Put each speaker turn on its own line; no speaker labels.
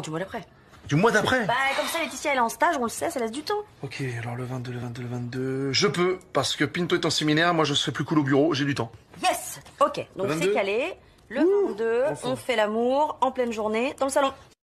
du mois d'après.
Du mois d'après Bah,
comme ça, Laetitia, elle est en stage, on le sait, ça laisse du temps.
Ok, alors le 22, le 22, le 22. Je peux, parce que Pinto est en séminaire, moi je serai plus cool au bureau, j'ai du temps.
Yes
Ok, donc c'est calé. Le 22, on fait l'amour en pleine journée dans le salon.